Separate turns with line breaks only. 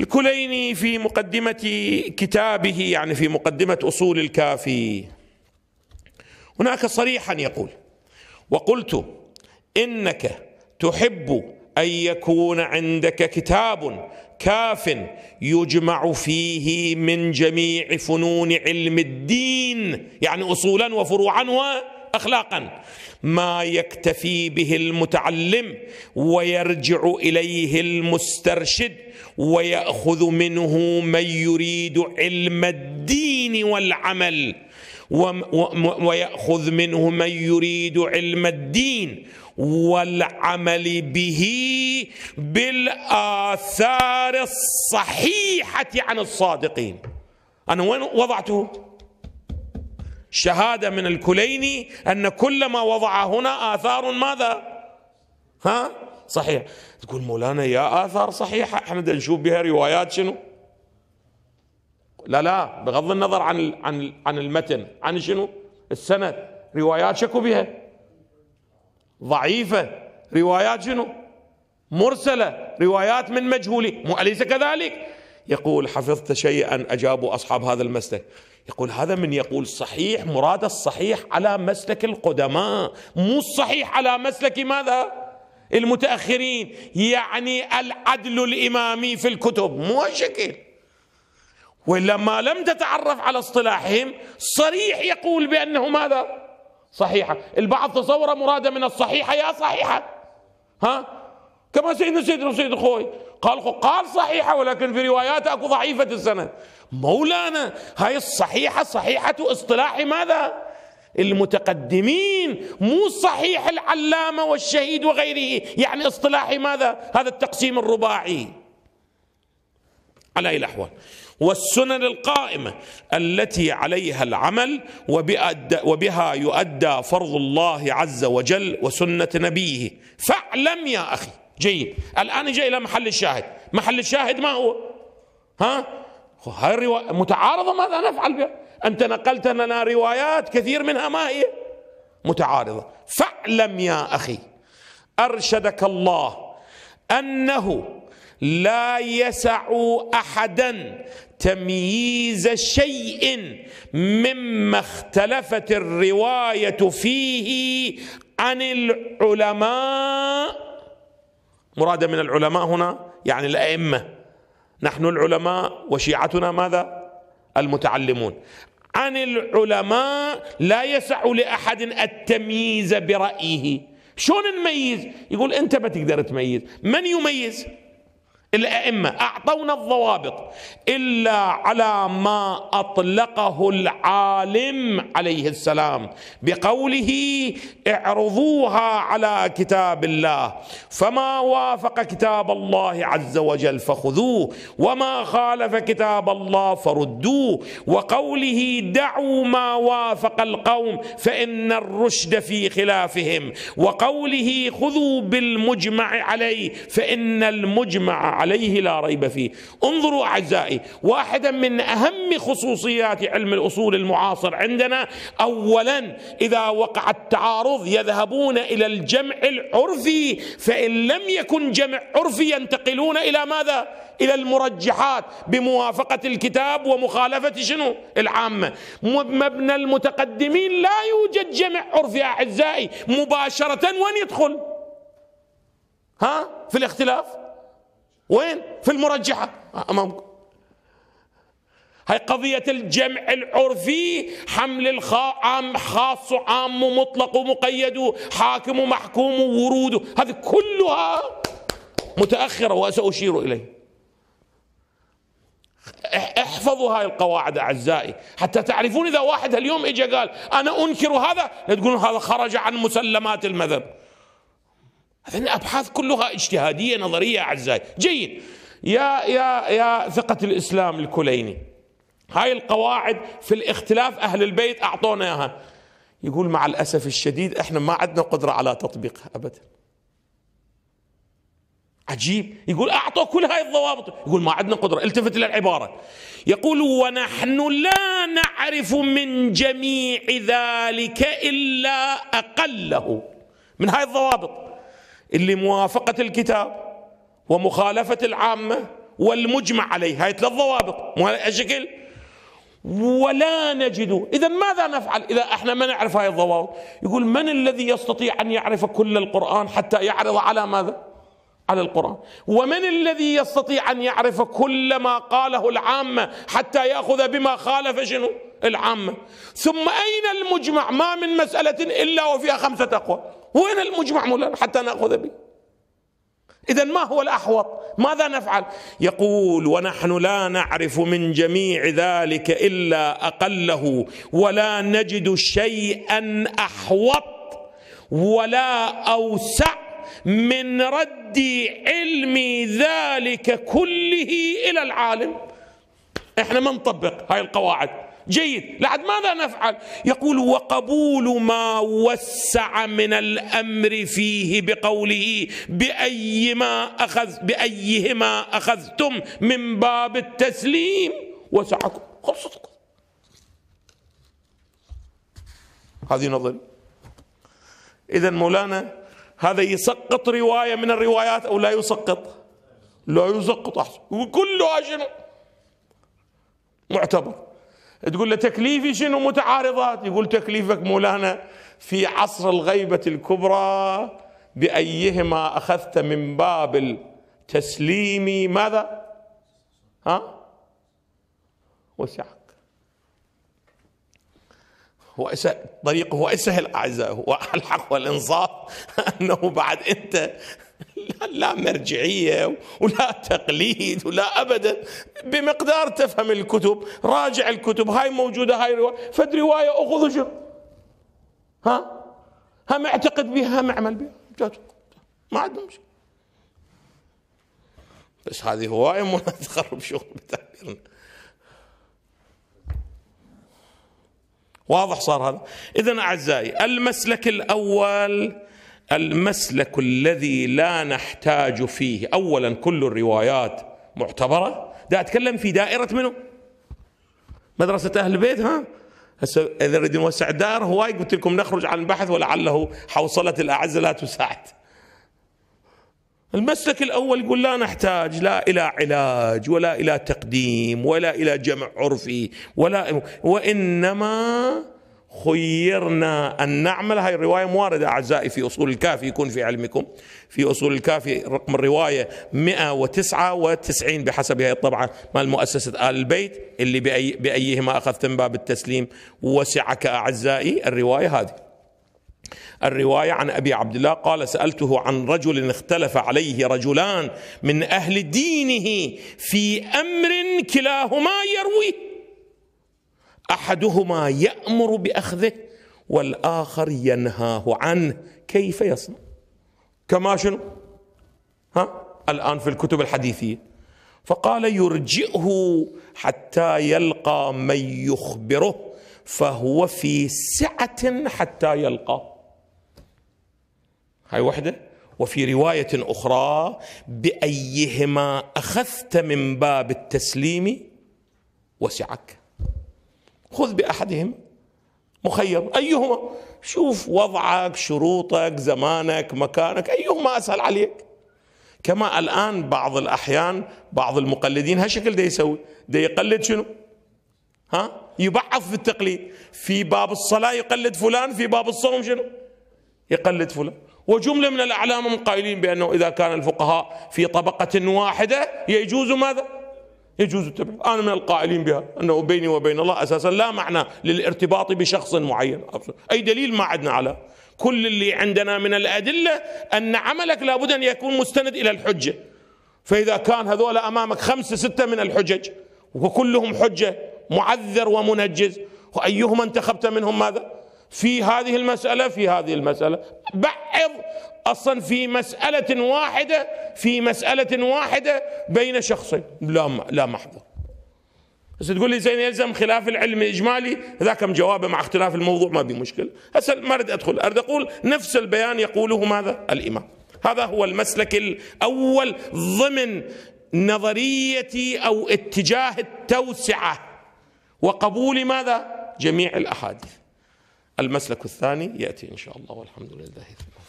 الكليني في مقدمة كتابه يعني في مقدمة أصول الكافي هناك صريحا يقول وقلت إنك تحب أن يكون عندك كتاب كاف يجمع فيه من جميع فنون علم الدين يعني أصولا وفروعا و اخلاقا ما يكتفي به المتعلم ويرجع اليه المسترشد وياخذ منه من يريد علم الدين والعمل وياخذ منه من يريد علم الدين والعمل به بالاثار الصحيحه عن الصادقين انا وين وضعته شهادة من الكليني أن كل ما وضع هنا آثار ماذا ها صحيح تقول مولانا يا آثار صحيحة احنا نشوف بها روايات شنو لا لا بغض النظر عن عن عن المتن عن شنو السند روايات شكو بها ضعيفة روايات شنو مرسلة روايات من مجهولين أليس كذلك يقول حفظت شيئا أجابوا أصحاب هذا المسلك يقول هذا من يقول صحيح مراد الصحيح على مسلك القدماء مو الصحيح على مسلك ماذا المتأخرين يعني العدل الإمامي في الكتب مو هالشكل وإلا ما لم تتعرف على اصطلاحهم صريح يقول بأنه ماذا صحيحة البعض تصور مراد من الصحيحة يا صحيحة ها كما سيدنا سيدنا سيدنا أخوي قال قال صحيحة ولكن في روايات أكو ضعيفة السند مولانا هاي الصحيحة صحيحة اصطلاح ماذا المتقدمين مو صحيح العلامة والشهيد وغيره يعني اصطلاحي ماذا هذا التقسيم الرباعي على أي الأحوال والسنن القائمة التي عليها العمل وبها يؤدى فرض الله عز وجل وسنة نبيه فاعلم يا أخي جيد الآن جاي إلى محل الشاهد محل الشاهد ما هو ها هاي الرواية متعارضة ماذا نفعل بها أنت نقلت لنا روايات كثير منها ما هي متعارضة فاعلم يا أخي أرشدك الله أنه لا يسع أحدا تمييز شيء مما اختلفت الرواية فيه عن العلماء مراد من العلماء هنا يعني الأئمة نحن العلماء وشيعتنا ماذا المتعلمون عن العلماء لا يسع لأحد التمييز برأيه شلون نميز يقول أنت ما تقدر تميز من يميز الائمه اعطونا الضوابط الا على ما اطلقه العالم عليه السلام بقوله اعرضوها على كتاب الله فما وافق كتاب الله عز وجل فخذوه وما خالف كتاب الله فردوه وقوله دعوا ما وافق القوم فان الرشد في خلافهم وقوله خذوا بالمجمع عليه فان المجمع عليه لا ريب فيه انظروا أعزائي واحدا من أهم خصوصيات علم الأصول المعاصر عندنا أولا إذا وقع التعارض يذهبون إلى الجمع العرفي فإن لم يكن جمع عرفي ينتقلون إلى ماذا؟ إلى المرجحات بموافقة الكتاب ومخالفة شنو؟ العامة مبنى المتقدمين لا يوجد جمع عرفي أعزائي مباشرة وين يدخل؟ ها؟ في الاختلاف وين في المرجحة آه، أمامكم هاي قضية الجمع العرفي حمل العام خاص وعام ومطلق ومقيد وحاكم ومحكوم ورود هذه كلها متأخرة وسأشير إليه احفظوا هاي القواعد أعزائي حتى تعرفون إذا واحد اليوم إجا قال أنا أنكر هذا لا تقولون هذا خرج عن مسلمات المذهب هذه الابحاث كلها اجتهاديه نظريه اعزائي جيد يا يا يا ثقه الاسلام الكليني هاي القواعد في الاختلاف اهل البيت اعطونا اياها يقول مع الاسف الشديد احنا ما عندنا قدره على تطبيقها ابدا عجيب يقول اعطوا كل هاي الضوابط يقول ما عندنا قدره التفت الى العباره يقول ونحن لا نعرف من جميع ذلك الا اقله من هاي الضوابط اللي موافقة الكتاب ومخالفة العامة والمجمع عليه هاي ثلاث ضوابط مو شكل ولا نجد إذا ماذا نفعل إذا احنا ما نعرف هاي الضوابط يقول من الذي يستطيع أن يعرف كل القرآن حتى يعرض على ماذا على القرآن ومن الذي يستطيع أن يعرف كل ما قاله العامة حتى يأخذ بما خالف شنو العامة ثم أين المجمع ما من مسألة إلا وفيها خمسة أقوال وين المجمع مولانا حتى ناخذ به اذا ما هو الاحوط ماذا نفعل يقول ونحن لا نعرف من جميع ذلك الا اقله ولا نجد شيئا احوط ولا اوسع من رد علم ذلك كله الى العالم احنا ما نطبق هاي القواعد جيد لحد ماذا نفعل يقول وقبول ما وسع من الأمر فيه بقوله بأيما أخذ بأيهما أخذتم من باب التسليم وسعكم خلصتكم هذه نظر إذا مولانا هذا يسقط رواية من الروايات أو لا يسقط لا يسقط أحسن وكلها شنو معتبر تقول له تكليفي شنو متعارضات يقول تكليفك مولانا في عصر الغيبة الكبرى بأيهما أخذت من باب التسليم ماذا ها وسعك هو طريقه هو يسهل هو الحق والإنصاف أنه بعد أنت لا مرجعية ولا تقليد ولا أبدا بمقدار تفهم الكتب راجع الكتب هاي موجودة هاي رواية فد رواية أخذ شو ها هم اعتقد بها هم اعمل بها ما عندهم شيء بس هذه هواية مو تخرب شغل بتعبيرنا واضح صار هذا اذا اعزائي المسلك الاول المسلك الذي لا نحتاج فيه اولا كل الروايات معتبره ده اتكلم في دائره منه مدرسه اهل البيت ها هسه اذا نريد نوسع الدائره هواي قلت لكم نخرج عن البحث ولعله حوصله الاعز لا تساعد المسلك الاول يقول لا نحتاج لا الى علاج ولا الى تقديم ولا الى جمع عرفي ولا وانما خيرنا أن نعمل هاي الرواية مواردة أعزائي في أصول الكافي يكون في علمكم في أصول الكافي رقم الرواية 199 بحسب هاي الطبعة مال مؤسسة آل البيت اللي بأي بأيهما أخذتم باب التسليم وسعك أعزائي الرواية هذه الرواية عن أبي عبد الله قال سألته عن رجل اختلف عليه رجلان من أهل دينه في أمر كلاهما يرويه احدهما يامر باخذه والاخر ينهاه عنه كيف يصنع كما شنو ها الان في الكتب الحديثيه فقال يرجئه حتى يلقى من يخبره فهو في سعه حتى يلقى هاي وحده وفي روايه اخرى بايهما اخذت من باب التسليم وسعك خذ بأحدهم مخير أيهما شوف وضعك شروطك زمانك مكانك أيهما أسهل عليك كما الآن بعض الأحيان بعض المقلدين هالشكل دي يسوي دي يقلد شنو ها يبعث في التقليد في باب الصلاة يقلد فلان في باب الصوم شنو يقلد فلان وجملة من الأعلام قائلين بأنه إذا كان الفقهاء في طبقة واحدة يجوز ماذا يجوز التبعيض أنا من القائلين بها أنه بيني وبين الله أساسا لا معنى للارتباط بشخص معين أي دليل ما عدنا على كل اللي عندنا من الأدلة أن عملك لابد أن يكون مستند إلى الحجة فإذا كان هذول أمامك خمسة ستة من الحجج وكلهم حجة معذر ومنجز وأيهما انتخبت منهم ماذا في هذه المسألة في هذه المسألة بعض اصلا في مساله واحده في مساله واحده بين شخصين لا لا محضر بس تقول لي زين يلزم خلاف العلم الاجمالي ذاك جوابه مع اختلاف الموضوع ما بي مشكله هسه ما اريد ادخل اريد اقول نفس البيان يقوله ماذا الامام هذا هو المسلك الاول ضمن نظريه او اتجاه التوسعه وقبول ماذا جميع الاحاديث المسلك الثاني ياتي ان شاء الله والحمد لله